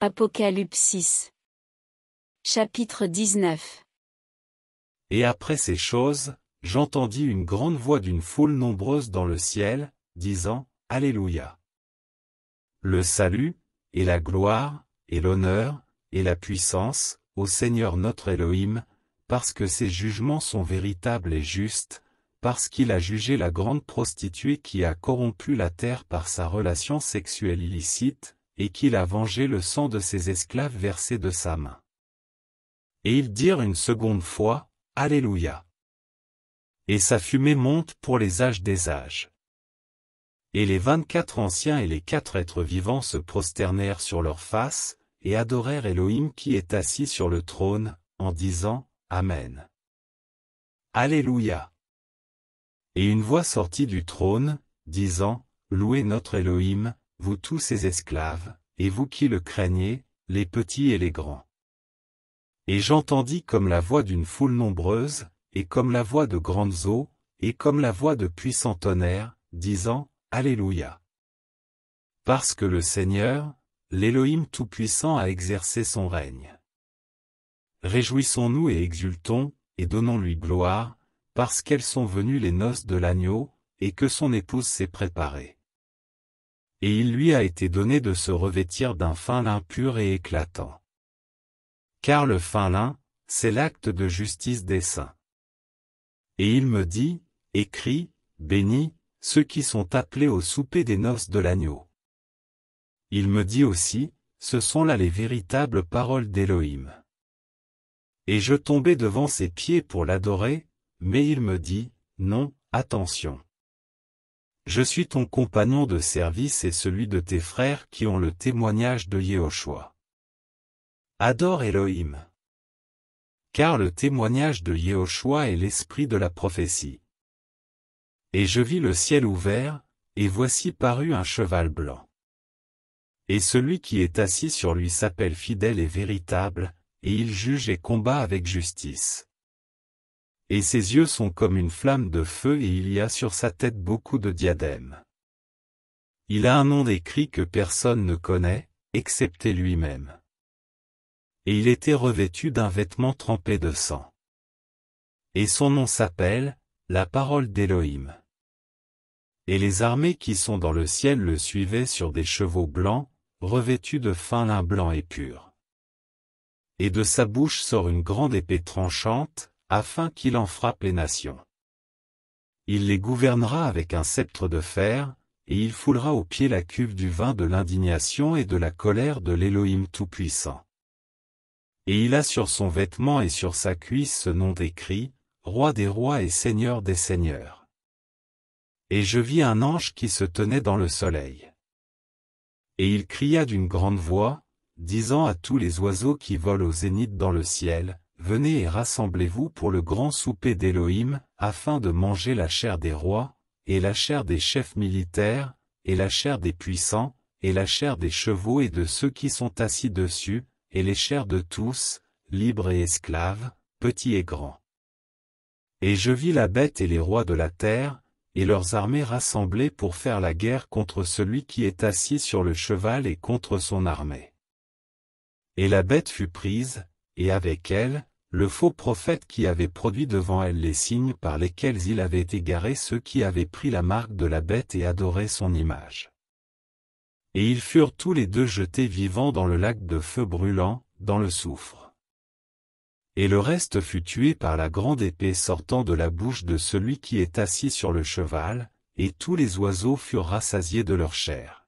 Apocalypse 6 Chapitre 19 Et après ces choses, j'entendis une grande voix d'une foule nombreuse dans le ciel, disant, Alléluia. Le salut, et la gloire, et l'honneur, et la puissance, au Seigneur notre Elohim, parce que ses jugements sont véritables et justes, parce qu'il a jugé la grande prostituée qui a corrompu la terre par sa relation sexuelle illicite, et qu'il a vengé le sang de ses esclaves versé de sa main. Et ils dirent une seconde fois, Alléluia. Et sa fumée monte pour les âges des âges. Et les vingt-quatre anciens et les quatre êtres vivants se prosternèrent sur leurs faces, et adorèrent Elohim qui est assis sur le trône, en disant, Amen. Alléluia. Et une voix sortit du trône, disant, Louez notre Elohim, vous tous ses esclaves, et vous qui le craignez, les petits et les grands. Et j'entendis comme la voix d'une foule nombreuse, et comme la voix de grandes eaux, et comme la voix de puissants tonnerres, disant, Alléluia. Parce que le Seigneur, l'Élohim Tout-Puissant a exercé son règne. Réjouissons-nous et exultons, et donnons-lui gloire, parce qu'elles sont venues les noces de l'agneau, et que son épouse s'est préparée et il lui a été donné de se revêtir d'un fin lin pur et éclatant. Car le fin lin, c'est l'acte de justice des saints. Et il me dit, écrit, béni, ceux qui sont appelés au souper des noces de l'agneau. Il me dit aussi, ce sont là les véritables paroles d'Élohim. Et je tombai devant ses pieds pour l'adorer, mais il me dit, non, attention. Je suis ton compagnon de service et celui de tes frères qui ont le témoignage de Yehoshua. Adore Elohim. Car le témoignage de Yehoshua est l'esprit de la prophétie. Et je vis le ciel ouvert, et voici parut un cheval blanc. Et celui qui est assis sur lui s'appelle fidèle et véritable, et il juge et combat avec justice et ses yeux sont comme une flamme de feu et il y a sur sa tête beaucoup de diadèmes. Il a un nom décrit que personne ne connaît, excepté lui-même. Et il était revêtu d'un vêtement trempé de sang. Et son nom s'appelle, la parole d'Élohim. Et les armées qui sont dans le ciel le suivaient sur des chevaux blancs, revêtus de fin lin blanc et pur. Et de sa bouche sort une grande épée tranchante, afin qu'il en frappe les nations. Il les gouvernera avec un sceptre de fer, et il foulera au pied la cuve du vin de l'indignation et de la colère de l'Élohim Tout-Puissant. Et il a sur son vêtement et sur sa cuisse ce nom d'écrit, Roi des rois et Seigneur des seigneurs. Et je vis un ange qui se tenait dans le soleil. Et il cria d'une grande voix, disant à tous les oiseaux qui volent au zénith dans le ciel, Venez et rassemblez-vous pour le grand souper d'Élohim, afin de manger la chair des rois, et la chair des chefs militaires, et la chair des puissants, et la chair des chevaux et de ceux qui sont assis dessus, et les chairs de tous, libres et esclaves, petits et grands. Et je vis la bête et les rois de la terre, et leurs armées rassemblées pour faire la guerre contre celui qui est assis sur le cheval et contre son armée. Et la bête fut prise, et avec elle, le faux prophète qui avait produit devant elle les signes par lesquels il avait égaré ceux qui avaient pris la marque de la bête et adoré son image. Et ils furent tous les deux jetés vivants dans le lac de feu brûlant, dans le soufre. Et le reste fut tué par la grande épée sortant de la bouche de celui qui est assis sur le cheval, et tous les oiseaux furent rassasiés de leur chair.